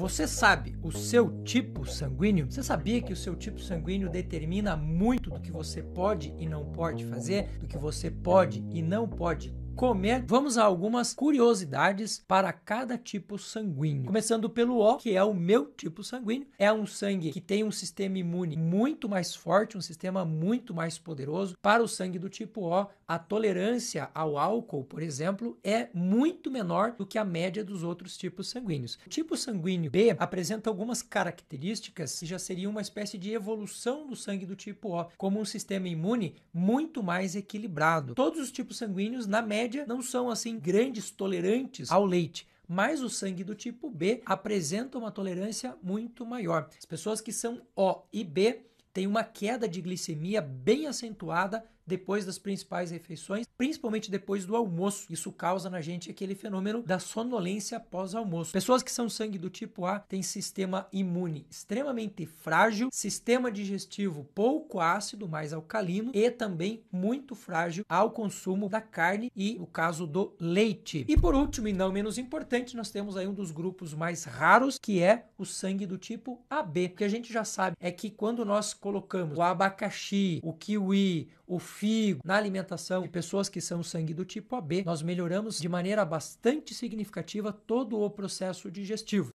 Você sabe o seu tipo sanguíneo? Você sabia que o seu tipo sanguíneo determina muito do que você pode e não pode fazer, do que você pode e não pode comer, vamos a algumas curiosidades para cada tipo sanguíneo. Começando pelo O, que é o meu tipo sanguíneo. É um sangue que tem um sistema imune muito mais forte, um sistema muito mais poderoso. Para o sangue do tipo O, a tolerância ao álcool, por exemplo, é muito menor do que a média dos outros tipos sanguíneos. O tipo sanguíneo B apresenta algumas características que já seria uma espécie de evolução do sangue do tipo O, como um sistema imune muito mais equilibrado. Todos os tipos sanguíneos, na média, média não são assim grandes tolerantes ao leite mas o sangue do tipo B apresenta uma tolerância muito maior. As pessoas que são O e B têm uma queda de glicemia bem acentuada depois das principais refeições, principalmente depois do almoço. Isso causa na gente aquele fenômeno da sonolência após almoço. Pessoas que são sangue do tipo A têm sistema imune extremamente frágil, sistema digestivo pouco ácido, mais alcalino e também muito frágil ao consumo da carne e no caso do leite. E por último, e não menos importante, nós temos aí um dos grupos mais raros, que é o sangue do tipo AB. O que a gente já sabe é que quando nós colocamos o abacaxi, o kiwi, o figo, na alimentação de pessoas que são sangue do tipo AB, nós melhoramos de maneira bastante significativa todo o processo digestivo.